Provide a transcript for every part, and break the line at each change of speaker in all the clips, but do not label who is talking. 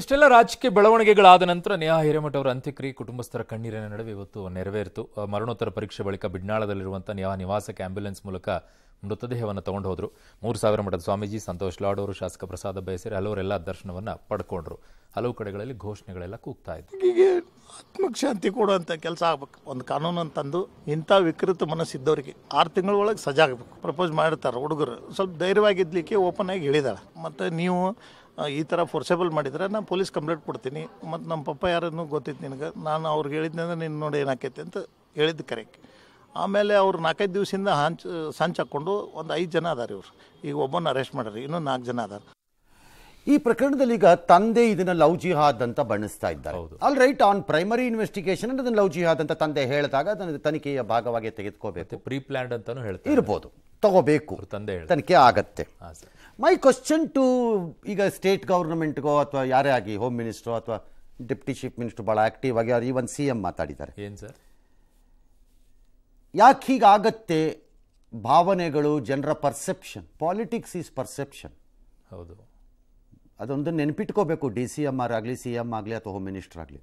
ಇಷ್ಟೆಲ್ಲ ರಾಜಕೀಯ ಬೆಳವಣಿಗೆಗಳಾದ ನಂತರ ನೇಹಾ ಹಿರೇಮಠ ಅವರ ಅಂತ್ಯಕ್ರಿಯೆ ಕುಟುಂಬಸ್ಥರ ಕಣ್ಣೀರಿನ ನಡುವೆ ಇವತ್ತು ನೆರವೇರಿತು ಮರಣೋತ್ತರ ಪರೀಕ್ಷೆ ಬಳಿಕ ಬಿಡ್ನಾಳದಲ್ಲಿರುವಂಥ ನೇಹಾ ನಿವಾಸಕ್ಕೆ ಆಂಬ್ಯುಲೆನ್ಸ್ ಮೂಲಕ ಮೃತದೇಹವನ್ನು ತಗೊಂಡು ಹೋದರು ಮೂರು ಸಾವಿರ ಮಠದ ಸ್ವಾಮೀಜಿ ಸಂತೋಷ್ ಲಾಡ್ ಅವರು ಶಾಸಕ ಪ್ರಸಾದ ಬಯಸೇರಿ ಹಲವರೆಲ್ಲ ದರ್ಶನವನ್ನು ಪಡ್ಕೊಂಡ್ರು ಹಲವು ಕಡೆಗಳಲ್ಲಿ ಘೋಷಣೆಗಳೆಲ್ಲ ಕೂಗ್ತಾ ಇತ್ತು
ಹೀಗೆ ಆತ್ಮಕ್ ಶಾಂತಿ ಕೊಡುವಂಥ ಕೆಲಸ ಆಗ್ಬೇಕು ಒಂದು ಕಾನೂನು ಅಂತಂದು ಇಂಥ ವಿಕೃತ ಮನಸ್ಸಿದ್ದವರಿಗೆ ಆರು ತಿಂಗಳೊಳಗೆ ಒಳಗೆ ಆಗಬೇಕು ಪ್ರಪೋಸ್ ಮಾಡಿರ್ತಾರೆ ಹುಡುಗರು ಸ್ವಲ್ಪ ಧೈರ್ಯವಾಗಿದ್ದಲಿಕ್ಕೆ ಓಪನ್ ಆಗಿ ಹೇಳಿದಾರೆ ಮತ್ತು ನೀವು ಈ ಥರ ಫೋರ್ಸೆಬಲ್ ಮಾಡಿದ್ರೆ ನಾನು ಪೊಲೀಸ್ ಕಂಪ್ಲೇಂಟ್ ಕೊಡ್ತೀನಿ ಮತ್ತು ನಮ್ಮ ಪಪ್ಪ ಯಾರನ್ನು ಗೊತ್ತಿತ್ತು ನಿನಗೆ ನಾನು ಅವ್ರಿಗೆ ಹೇಳಿದ್ನಂದ್ರೆ ನೀನು ನೋಡಿ ಏನಾಕೈತಿ ಅಂತ ಹೇಳಿದ್ದು ಕರೆಕ್ಟ್ ಆಮೇಲೆ ಅವ್ರು ನಾಲ್ಕೈದು ದಿವಸದಿಂದ ಹಂಚ್ ಸಂಚ್ ಹಾಕ್ಕೊಂಡು ಒಂದು ಐದು ಜನ ಅದಾರ ಇವ್ರು ಈಗ ಒಬ್ಬನ ಅರೆಸ್ಟ್ ಮಾಡ್ರಿ ಇನ್ನೂ ನಾಲ್ಕು ಜನ ಅದಾರ ಈ ಪ್ರಕರಣದಲ್ಲಿ ಈಗ ತಂದೆ ಇದನ್ನ ಲವ್ ಜಿಹಾದ್ ಅಂತ ಬಣ್ಣಿಸ್ತಾ ಇದ್ದಾರೆ all right on primary investigation ಅಂದ್ರೆ ಲವ್ ಜಿಹಾದ್ ಅಂತ ತಂದೆ ಹೇಳಿದಾಗ ಅದನ್ನು ತನಿಖೆಯ ಭಾಗವಾಗಿ ತೆಗೆದುಕೋಬೇಕು ಪ್ರೀ ಪ್ಲಾನ್ ಅಂತಾನು ಹೇಳ್ತಾರೆ ಇರ್ಬೋದು ತಗೋಬೇಕು ತನಿಖೆ ಆಗತ್ತೆ ಮೈ ಕ್ವಶನ್ ಟು ಈಗ ಸ್ಟೇಟ್ ಗೌರ್ಮೆಂಟ್ಗೋ ಅಥವಾ ಯಾರೇ ಆಗಿ ಹೋಮ್ ಮಿನಿಸ್ಟ್ರೋ ಅಥವಾ ಡಿಪ್ಟಿ ಚೀಫ್ ಮಿನಿಸ್ಟರ್ ಭಾಳ ಆಕ್ಟಿವ್ ಆಗಿ ಅವ್ರು ಈವನ್ ಸಿ ಎಂ ಮಾತಾಡಿದ್ದಾರೆ ಏನು ಸರ್ ಯಾಕೆ ಹೀಗಾಗತ್ತೆ ಭಾವನೆಗಳು ಜನರ ಪರ್ಸೆಪ್ಷನ್ ಪಾಲಿಟಿಕ್ಸ್ ಈಸ್ ಪರ್ಸೆಪ್ಷನ್ ಹೌದು ಅದೊಂದು ನೆನಪಿಟ್ಕೋಬೇಕು ಡಿ ಸಿ ಎಮ್ ಆರ್ ಆಗಲಿ ಸಿ ಎಮ್ ಆಗಲಿ ಅಥವಾ ಹೋಮ್ ಮಿನಿಸ್ಟರ್ ಆಗಲಿ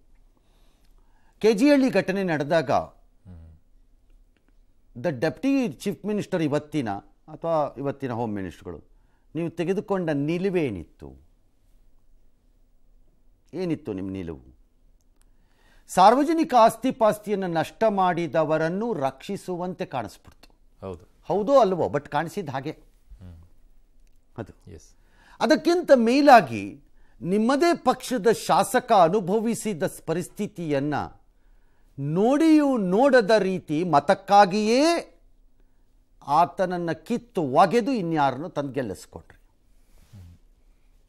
ಕೆ ಜಿ ಹಳ್ಳಿ ಘಟನೆ ನಡೆದಾಗ ದ ಡೆಪ್ಟಿ ಚೀಫ್ ಮಿನಿಸ್ಟರ್ ಇವತ್ತಿನ ಅಥವಾ ಇವತ್ತಿನ ಹೋಮ್ ಮಿನಿಸ್ಟರ್ಗಳು ನೀವು ತೆಗೆದುಕೊಂಡ ನಿಲುವೇನಿತ್ತು ಏನಿತ್ತು ನಿಮ್ಮ ನಿಲುವು ಸಾರ್ವಜನಿಕ ಆಸ್ತಿ ಪಾಸ್ತಿಯನ್ನು ನಷ್ಟ ಮಾಡಿದವರನ್ನು ರಕ್ಷಿಸುವಂತೆ ಕಾಣಿಸ್ಬಿಡ್ತು ಹೌದು ಹೌದೋ ಅಲ್ವೋ ಬಟ್ ಕಾಣಿಸಿದ ಹಾಗೆ ಅದು ಎಸ್ ಅದಕ್ಕಿಂತ ಮೇಲಾಗಿ ನಿಮ್ಮದೇ ಪಕ್ಷದ ಶಾಸಕ ಅನುಭವಿಸಿದ ಪರಿಸ್ಥಿತಿಯನ್ನು ನೋಡಿಯೂ ನೋಡದ ರೀತಿ ಮತಕ್ಕಾಗಿಯೇ ಆತನನ್ನು ಕಿತ್ತು ಒಗೆದು ಇನ್ಯಾರನ್ನು ತಂದು ಗೆಲ್ಲಿಸ್ಕೊಂಡ್ರಿ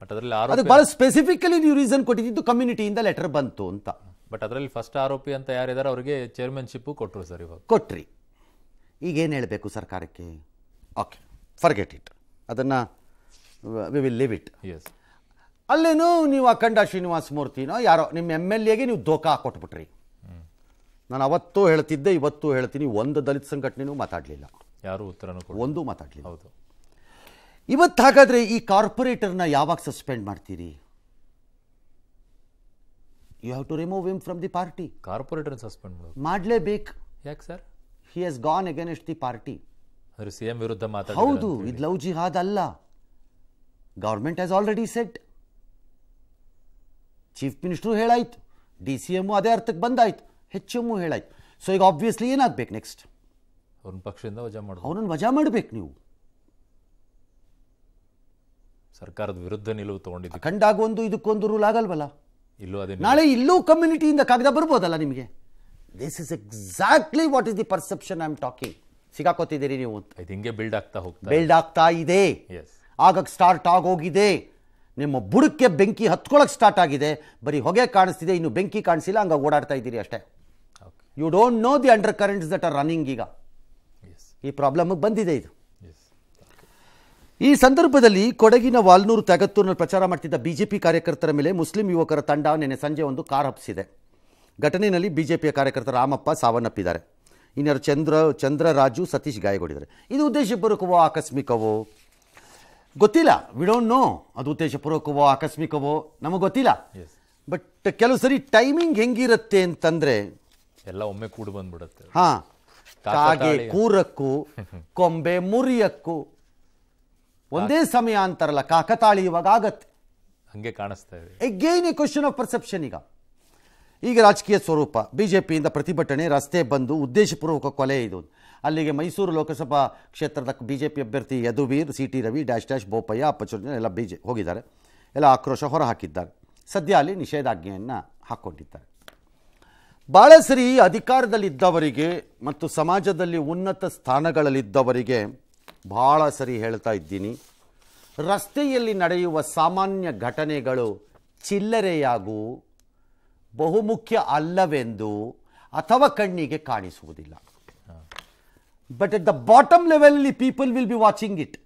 ಬಟ್ ಅದರಲ್ಲಿ ಅದು ಬಹಳ
ಸ್ಪೆಸಿಫಿಕಲಿ ನೀವು ರೀಸನ್ ಕೊಟ್ಟಿದ್ದು ಕಮ್ಯುನಿಟಿಯಿಂದ ಲೆಟರ್ ಬಂತು ಅಂತ
ಬಟ್ ಅದರಲ್ಲಿ ಫಸ್ಟ್ ಆರೋಪಿ ಅಂತ ಯಾರಿದ್ದಾರೆ ಅವರಿಗೆ ಚೇರ್ಮನ್ಶಿಪ್
ಕೊಟ್ಟರು ಸರ್ ಇವಾಗ ಕೊಟ್ರಿ ಈಗ ಏನು ಹೇಳಬೇಕು ಸರ್ಕಾರಕ್ಕೆ ಓಕೆ ಫರ್ಗೆಟ್ ಇಟ್ ಅದನ್ನು we will leave it as ಅಲ್ಲೇನೋ ನೀವು ಅಖಂಡ ಶ್ರೀನಿವಾಸ ಮೂರ್ತಿನೋ ಯಾರೋ ನಿಮ್ಮ ಎಮ್ ಎಲ್ ಎಗೆ ನೀವು ದೋಖಾ ಕೊಟ್ಬಿಟ್ರಿ ನಾನು ಅವತ್ತೂ ಹೇಳ್ತಿದ್ದೆ ಇವತ್ತು ಹೇಳ್ತೀನಿ ಒಂದು ದಲಿತ ಸಂಘಟನೆಯೂ ಮಾತಾಡಲಿಲ್ಲ ಯಾರು ಉತ್ತರ ಒಂದು ಮಾತಾಡಲಿಲ್ಲ ಹೌದು ಇವತ್ತು ಹಾಗಾದರೆ ಈ ಕಾರ್ಪೊರೇಟರ್ನ ಯಾವಾಗ ಸಸ್ಪೆಂಡ್ ಮಾಡ್ತೀರಿ you have to remove him from the party corporator suspend ಮಾಡೋದು ಮಾಡಲೇಬೇಕು ಯಾಕೆ sir he has gone against the party ಅವರು ಸಿ ಎಂ ವಿರುದ್ಧ ಮಾತಾಡ ಹೌದು ಇದು ಲವ್ ಜಿಹಾದ್ ಅಲ್ಲ government has already set chief minister ಹೇಳಾಯ್ತು ಡಿ ಸಿ ಎಮ್ಮು ಅದೇ ಅರ್ಥಕ್ಕೆ ಬಂದಾಯ್ತು ಹೆಚ್ಚು ಹೇಳಾಯ್ತು ಸೊ ಈಗ ಆಬ್ವಿಯಸ್ಲಿ ಏನಾಗ್ಬೇಕು ನೆಕ್ಸ್ಟ್ ಅವ್ರನ್ನ ಪಕ್ಷದಿಂದ ವಜಾ ಮಾಡ ಅವ್ರನ್ನ ವಜಾ ಮಾಡಬೇಕು ನೀವು ಸರ್ಕಾರದ ವಿರುದ್ಧ ನಿಲುವು ತಗೊಂಡಿದ್ದು ಕಂಡಾಗ ಒಂದು ಇದಕ್ಕೊಂದು ರೂಲ್ ಆಗಲ್ವಲ್ಲ ಇಲ್ಲೂ ಅದೇ ನಾಳೆ ಇಲ್ಲೂ ಕಮ್ಯುನಿಟಿಯಿಂದ ಕಾಗದ ಬರ್ಬೋದಲ್ಲ ನಿಮಗೆ this is exactly what is the perception I am talking ಸಿಗಾಕೋತಿದ್ದೀರಿ ನೀವು ಅಂತ ಇದು
ಹಿಂಗೆ ಬಿಲ್ಡ್ ಆಗ್ತಾ
ಹೋಗ್ತಾ ಬಿಲ್ಡ್ ಆಗ್ತಾ ಇದೆ ಆಗ ಸ್ಟಾರ್ಟ್ ಆಗೋಗಿದೆ ನಿಮ್ಮ ಬುಡಕ್ಕೆ ಬೆಂಕಿ ಹತ್ಕೊಳಕ್ಕೆ ಸ್ಟಾರ್ಟ್ ಆಗಿದೆ ಬರೀ ಹೊಗೆ ಕಾಣಿಸ್ತಿದೆ ಇನ್ನು ಬೆಂಕಿ ಕಾಣಿಸಿಲ್ಲ ಹಂಗೆ ಓಡಾಡ್ತಾ ಇದ್ದೀರಿ ಅಷ್ಟೇ you don't know the undercurrents that are running ಈಗ ಈ ಪ್ರಾಬ್ಲಮ್ ಬಂದಿದೆ ಇದು ಈ ಸಂದರ್ಭದಲ್ಲಿ ಕೊಡಗಿನ ವಾಲ್ನೂರು ತಗತ್ತೂರಿನಲ್ಲಿ ಪ್ರಚಾರ ಮಾಡ್ತಿದ್ದ ಬಿಜೆಪಿ ಕಾರ್ಯಕರ್ತರ ಮೇಲೆ ಮುಸ್ಲಿಂ ಯುವಕರ ತಂಡ ನಿನ್ನೆ ಸಂಜೆ ಒಂದು ಕಾರ್ ಹಬ್ಬಿಸಿದೆ ಘಟನೆಯಲ್ಲಿ ಬಿಜೆಪಿಯ ಕಾರ್ಯಕರ್ತ ರಾಮಪ್ಪ ಸಾವನ್ನಪ್ಪಿದ್ದಾರೆ ಇನ್ಯಾರು ಚಂದ್ರ ಚಂದ್ರರಾಜು ಸತೀಶ್ ಗಾಯಗೊಂಡಿದ್ದಾರೆ ಇದು ಉದ್ದೇಶಪೂರ್ವಕವೋ ಆಕಸ್ಮಿಕವೋ ಗೊತ್ತಿಲ್ಲ ವಿ ಡೋಂಟ್ ನೋ ಅದು ಉದ್ದೇಶಪೂರ್ವಕವೋ ಆಕಸ್ಮಿಕವೋ ನಮಗೆ ಗೊತ್ತಿಲ್ಲ ಬಟ್ ಕೆಲವು ಸರಿ ಟೈಮಿಂಗ್ ಹೆಂಗಿರುತ್ತೆ ಅಂತಂದರೆ ಎಲ್ಲ ಒಮ್ಮೆ ಕೂಡ
ಬಂದ್ಬಿಡುತ್ತೆ ಹಾ
ಕಾಗೆ ಕೂರಕ್ಕೂ ಕೊಂಬೆ ಮುರಿಯಕ್ಕೂ ಒಂದೇ ಸಮಯ ಅಂತಾರಲ್ಲ ಕಾಕತಾಳಿ ಇವಾಗ ಆಗತ್ತೆ ಹಂಗೆ ಕಾಣಿಸ್ತಾ ಇದೆ again a question of perception ಈಗ ಈಗ ರಾಜಕೀಯ ಸ್ವರೂಪ ಬಿಜೆಪಿಯಿಂದ ಪ್ರತಿಭಟನೆ ರಸ್ತೆ ಬಂದು ಉದ್ದೇಶಪೂರ್ವಕ ಕೊಲೆ ಇದು ಅಲ್ಲಿಗೆ ಮೈಸೂರು ಲೋಕಸಭಾ ಕ್ಷೇತ್ರದ ಬಿಜೆಪಿ ಅಭ್ಯರ್ಥಿ Yaduveer C T Ravi dash dash Bopaiah ಅಪ್ಪಚುರ್ಜನ ಎಲ್ಲ ಬಿ ಜೆ ಹೋಗಿದ್ದಾರೆ ಎಲ್ಲ ಆಕ್ರೋಶ ಹೊರಹಾಕಿದ್ದಾರೆ ಸದ್ಯ ಅಲ್ಲಿ ನಿಷೇಧಾಜ್ಞೆಯನ್ನು ಹಾಕ್ಕೊಂಡಿದ್ದಾರೆ ಸರಿ ಅಧಿಕಾರದಲ್ಲಿದ್ದವರಿಗೆ ಮತ್ತು ಸಮಾಜದಲ್ಲಿ ಉನ್ನತ ಸ್ಥಾನಗಳಲ್ಲಿದ್ದವರಿಗೆ ಭಾಳ ಸರಿ ಹೇಳ್ತಾ ಇದ್ದೀನಿ ರಸ್ತೆಯಲ್ಲಿ ನಡೆಯುವ ಸಾಮಾನ್ಯ ಘಟನೆಗಳು ಚಿಲ್ಲರೆಯಾಗೂ ಬಹುಮುಖ್ಯ ಅಲ್ಲವೆಂದು ಅಥವಾ ಕಣ್ಣಿಗೆ ಕಾಣಿಸುವುದಿಲ್ಲ ಬಟ್ ಎಟ್ ದ ಬಾಟಮ್ ಲೆವೆಲ್ಲಿ people will be watching it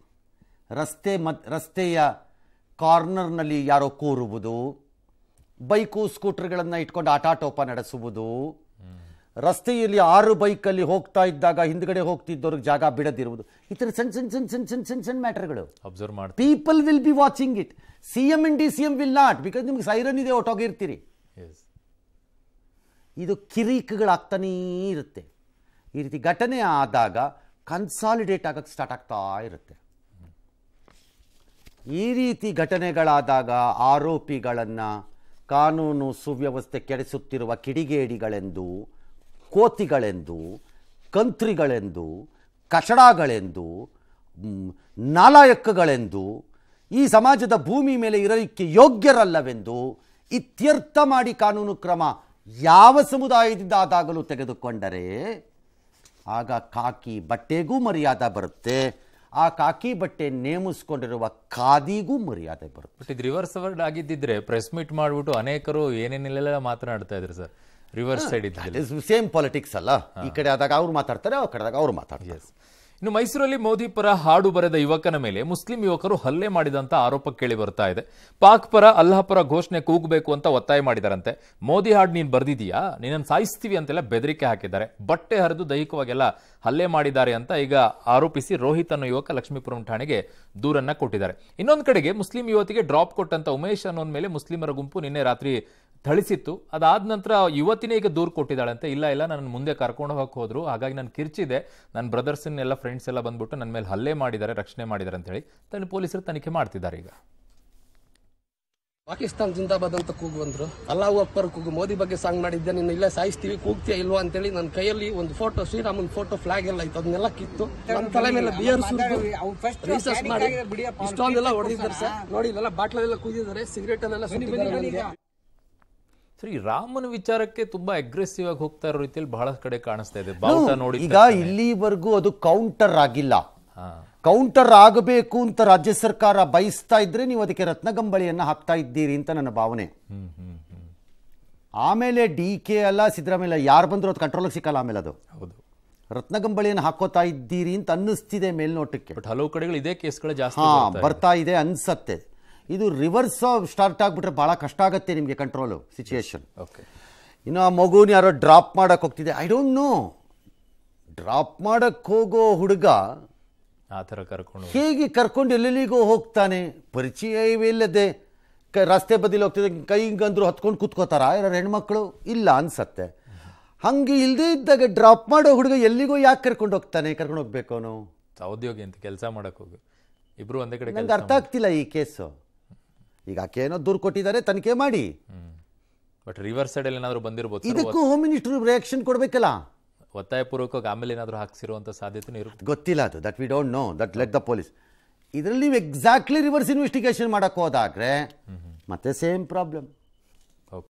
ರಸ್ತೆ ಮತ್ ರಸ್ತೆಯ ಕಾರ್ನರ್ನಲ್ಲಿ ಯಾರೋ ಕೂರುವುದು ಬೈಕು ಸ್ಕೂಟರ್ಗಳನ್ನು ಇಟ್ಕೊಂಡು ಆಟಾಟೋಪ ನಡೆಸುವುದು ರಸ್ತೆಯಲ್ಲಿ ಆರು ಬೈಕಲ್ಲಿ ಹೋಗ್ತಾ ಇದ್ದಾಗ ಹಿಂದ್ಗಡೆ ಹೋಗ್ತಿದ್ದವ್ರಿಗೆ ಜಾಗ ಬಿಡದಿರುವುದು ಈ ಥರ ಸಣ್ಣ ಸಣ್ಣ ಸಣ್ಣ ಸಣ್ಣ ಸಣ್ಣ ಸಣ್ಣ ಸಣ್ಣ ಮ್ಯಾಟರ್ಗಳು ಅಬ್ಸರ್ವ್ ಮಾಡಿ people will be watching it C M in D C M will not because ನಿಮ್ಗೆ ಸೈರನ್ ಇದೆ ಒಟ್ಟೋಗಿರ್ತೀರಿ ಇದು ಕಿರೀಕ್ಗಳಾಗ್ತಾನೇ ಇರುತ್ತೆ ಈ ರೀತಿ ಘಟನೆ ಆದಾಗ ಕನ್ಸಾಲಿಡೇಟ್ ಆಗಕ್ಕೆ ಸ್ಟಾರ್ಟ್ ಆಗ್ತಾ ಇರುತ್ತೆ ಈ ರೀತಿ ಘಟನೆಗಳಾದಾಗ ಆರೋಪಿಗಳನ್ನು ಕಾನೂನು ಸುವ್ಯವಸ್ಥೆ ಕೆಡಿಸುತ್ತಿರುವ ಕಿಡಿಗೇಡಿಗಳೆಂದು ಕೋತಿಗಳೆಂದು ಕಂತ್ರಿಗಳೆಂದು ಕಷಡಾಗಳೆಂದು ನಾಲಾಯಕ್ಕಗಳೆಂದು ಈ ಸಮಾಜದ ಭೂಮಿ ಮೇಲೆ ಇರಲಿಕ್ಕೆ ಯೋಗ್ಯರಲ್ಲವೆಂದು ಇತ್ಯರ್ಥ ಮಾಡಿ ಕಾನೂನು ಕ್ರಮ ಯಾವ ಸಮುದಾಯದಿಂದ ಆದಾಗಲೂ ತೆಗೆದುಕೊಂಡರೆ ಆಗ ಕಾಕಿ ಬಟ್ಟೆಗೂ ಮರ್ಯಾದ ಬರುತ್ತೆ ಆ ಕಾಕಿ ಬಟ್ಟೆ ನೇಮಿಸ್ಕೊಂಡಿರುವ ಖಾದಿಗೂ ಮರ್ಯಾದೆ ಬರುತ್ತೆ
ಬಟ್ ಇದು ರಿವರ್ಸ್ ವರ್ಡ್ ಆಗಿದ್ದಿದ್ರೆ ಪ್ರೆಸ್ ಮೀಟ್ ಮಾಡಿಬಿಟ್ಟು ಅನೇಕರು ಏನೇನೆಲ್ಲ ಮಾತನಾಡ್ತಾ ಇದ್ರು ಸರ್ ರಿವರ್ಸ್ ಸೈಡ್ ಇದ್ದಾರೆ ಸೇಮ್ ಪಾಲಿಟಿಕ್ಸ್ ಅಲ್ಲ ಈ ಕಡೆ ಆದಾಗ ಅವ್ರು ಮಾತಾಡ್ತಾರೆ ಆ ಕಡೆದಾಗ ಅವ್ರು ಮಾತಾಡ್ತಾರೆ ಇನ್ನು ಮೈಸೂರಲ್ಲಿ ಮೋದಿ ಪರ ಹಾಡು ಬರೆದ ಯುವಕನ ಮೇಲೆ ಮುಸ್ಲಿಂ ಯುವಕರು ಹಲ್ಲೆ ಮಾಡಿದಂತ ಆರೋಪ ಕೇಳಿ ಬರ್ತಾ ಇದೆ ಪಾಕ್ ಪರ ಅಲ್ಲಾಹ ಪರ ಘೋಷಣೆ ಕೂಗಬೇಕು ಅಂತ ಒತ್ತಾಯ ಮಾಡಿದಾರಂತೆ ಮೋದಿ ಹಾಡು ನೀನು ಬರೆದಿದೀಯಾ ನಿನ್ನನ್ನು ಸಾಯಿಸ್ತೀವಿ ಅಂತೆಲ್ಲ ಬೆದರಿಕೆ ಹಾಕಿದ್ದಾರೆ ಬಟ್ಟೆ ಹರಿದು ದೈಹಿಕವಾಗೆಲ್ಲ ಹಲ್ಲೆ ಮಾಡಿದ್ದಾರೆ ಅಂತ ಈಗ ಆರೋಪಿಸಿ ರೋಹಿತ್ ಅನ್ನೋ ಯುವಕ ಲಕ್ಷ್ಮೀಪುರಂ ಠಾಣೆಗೆ ದೂರನ್ನ ಕೊಟ್ಟಿದ್ದಾರೆ ಇನ್ನೊಂದು ಕಡೆಗೆ ಮುಸ್ಲಿಂ ಯುವತಿಗೆ ಡ್ರಾಪ್ ಕೊಟ್ಟಂತ ಉಮೇಶ್ ಅನ್ನೋನ್ ಮೇಲೆ ಮುಸ್ಲಿಮರ ಗುಂಪು ನಿನ್ನೆ ರಾತ್ರಿ ಥಳಿಸಿತ್ತು ಅದಾದ ನಂತರ ಯುವತಿನೇ ಈಗ ದೂರು ಕೊಟ್ಟಿದ್ದಾಳಂತೆ ಇಲ್ಲ ಇಲ್ಲ ನನ್ನ ಮುಂದೆ ಕರ್ಕೊಂಡು ಹೋಗಕ್ಕೆ ಹೋದ್ರು ಹಾಗಾಗಿ ನಾನು ಕಿರ್ಚಿದೆ ನನ್ನ ಬ್ರದರ್ಸನ್ನೆಲ್ಲ ಫ್ರೆಂಡ್ಸ್ ಎಲ್ಲ ಬಂದ್ಬಿಟ್ಟು ನನ್ನ ಮೇಲೆ ಹಲ್ಲೆ ಮಾಡಿದ್ದಾರೆ ರಕ್ಷಣೆ ಮಾಡಿದ್ದಾರೆ ಅಂತ ಹೇಳಿ ತನ್ನ ಪೊಲೀಸರು ತನಿಖೆ ಮಾಡ್ತಿದ್ದಾರೆ ಈಗ
ಪಾಕಿಸ್ತಾನ ಜಿಂದಾಬಾದ್ ಅಂತ ಕೂಗು ಬಂದ್ರು ಅಲ್ಲಾಹು ಅಕ್ಬರ್ ಕೂಗು ಮೋದಿ ಬಗ್ಗೆ ಸಾಂಗ್ ಮಾಡಿದ್ದೆ ನಿನ್ನ ಇಲ್ಲ ಸಾಯಿಸ್ತೀವಿ ಕೂಗ್ತೀಯ ಇಲ್ವಾ ಹೇಳಿ ನನ್ನ ಕೈಯಲ್ಲಿ ಒಂದು ಫೋಟೋ ಶ್ರೀರಾಮನ್ ಫೋಟೋ ಫ್ಲಾಗ್ ಎಲ್ಲ ಇತ್ತು ಅದನ್ನೆಲ್ಲ ಕಿತ್ತು ನನ್ನ ತಲೆ ಮೇಲೆ ಬಿಯರ್ ರಿಸರ್ಚ್ ಮಾಡಿ ಇಷ್ಟೊಂದೆಲ್ಲ ಹೊಡೆದಿದ್ದಾರೆ ಸರ್ ನೋಡಿ ಇಲ್ಲೆಲ್ಲ ಬಾಟ್ಲಲ್ಲೆಲ್ಲ ಕೂಗಿದ್ದಾರೆ ಸಿಗರೇಟ್ ಅಲ್ಲೆಲ್ಲ
ರಾಮನ ವಿಚಾರಕ್ಕೆ ತುಂಬಾ ಅಗ್ರೆಸಿವ್ ಆಗಿ ಹೋಗ್ತಾ ಇರೋ ರೀತಿಯಲ್ಲಿ ಬಹಳ ಕಡೆ ಕಾಣಿಸ್ತಾ ಇದೆ ನೋಡಿ ಈಗ
ಇಲ್ಲಿವರೆಗೂ ಅದು ಕೌಂಟರ್ ಆಗಿಲ್ಲ ಕೌಂಟರ್ ಆಗಬೇಕು ಅಂತ ರಾಜ್ಯ ಸರ್ಕಾರ ಬಯಸ್ತಾ ಇದ್ರೆ ನೀವು ಅದಕ್ಕೆ ರತ್ನಗಂಬಳಿಯನ್ನ ಹಾಕ್ತಾ ಇದ್ದೀರಿ ಅಂತ ನನ್ನ ಭಾವನೆ ಆಮೇಲೆ ಡಿ ಕೆ ಅಲ್ಲ ಸಿದ್ದರಾಮಯ್ಯ ಯಾರು ಬಂದರೂ ಅದು ಕಂಟ್ರೋಲ್ ಸಿಕ್ಕಲ್ಲ ಆಮೇಲೆ ಅದು ಹೌದು ರತ್ನಗಂಬಳಿಯನ್ನು ಹಾಕೋತಾ ಇದ್ದೀರಿ ಅಂತ ಅನ್ನಿಸ್ತಿದೆ ಮೇಲ್ನೋಟಕ್ಕೆ ಬಟ್ ಹಲವು ಕಡೆಗಳು ಇದೇ ಕೇಸ್ಗಳು ಜಾಸ್ತಿ ಬರ್ತಾ ಇದೆ ಅನ್ಸತ್ತೆ ಇದು ರಿವರ್ಸ್ ಸ್ಟಾರ್ಟ್ ಆಗಿಬಿಟ್ರೆ ಭಾಳ ಕಷ್ಟ ಆಗುತ್ತೆ ನಿಮಗೆ ಕಂಟ್ರೋಲು ಸಿಚುಯೇಷನ್ ಓಕೆ ಇನ್ನು ಆ ಮಗುನ ಯಾರೋ ಡ್ರಾಪ್ ಮಾಡಕ್ಕೆ ಹೋಗ್ತಿದೆ ಐ ಡೋಂಟ್ ನೋ ಡ್ರಾಪ್ ಮಾಡಕ್ಕೆ ಹೋಗೋ ಹುಡುಗ
ಆ ಥರ ಕರ್ಕೊಂಡು ಹೇಗೆ
ಕರ್ಕೊಂಡು ಎಲ್ಲೆಲ್ಲಿಗೋ ಹೋಗ್ತಾನೆ ಪರಿಚಯವಿಲ್ಲದೆ ಕ ರಸ್ತೆ ಬದಿಲಿ ಹೋಗ್ತಿದೆ ಕೈಗಂದ್ರು ಹತ್ಕೊಂಡು ಕುತ್ಕೋತಾರ ಯಾರು ಹೆಣ್ಮಕ್ಳು ಇಲ್ಲ ಅನ್ಸತ್ತೆ ಹಂಗೆ ಇಲ್ಲದೇ ಇದ್ದಾಗ ಡ್ರಾಪ್ ಮಾಡೋ ಹುಡುಗ ಎಲ್ಲಿಗೋ ಯಾಕೆ ಕರ್ಕೊಂಡು ಹೋಗ್ತಾನೆ ಕರ್ಕೊಂಡು ಹೋಗ್ಬೇಕು ಅವನು
ಉದ್ಯೋಗಿ ಅಂತ ಕೆಲಸ ಮಾಡೋಕ್ಕೆ ಹೋಗಿ
ಇಬ್ರು ಒಂದೇ ಕಡೆ ನಂಗೆ ಅರ್ಥ ಆಗ್ತಿಲ್ಲ ಈ ಕೇಸು ಈಗ ಆಕೆ ಏನೋ ದೂರು ಕೊಟ್ಟಿದ್ದಾರೆ ತನಿಖೆ ಮಾಡಿ
ಬಟ್ ರಿವರ್ಸ್ ಸೈಡ್ ಅಲ್ಲಿ ಏನಾದರೂ ಬಂದಿರಬಹುದು ಇದಕ್ಕೂ ಹೋಮ್
ಮಿನಿಸ್ಟರ್ ರಿಯಾಕ್ಷನ್ ಕೊಡಬೇಕಲ್ಲ
ಪೂರ್ವಕವಾಗಿ ಆಮೇಲೆ ಏನಾದರೂ ಹಾಕ್ಸಿರುವಂಥ ಸಾಧ್ಯತೆ ಇರುತ್ತೆ
ಗೊತ್ತಿಲ್ಲ ಅದು that we don't know that let the police ಇದರಲ್ಲಿ ನೀವು ಎಕ್ಸಾಕ್ಟ್ಲಿ ರಿವರ್ಸ್ ಇನ್ವೆಸ್ಟಿಗೇಷನ್ ಮಾಡೋಕ್ಕೆ ಹೋದಾಗ್ರೆ ಮತ್ತೆ ಸೇಮ್ ಪ್ರಾಬ್ಲಮ್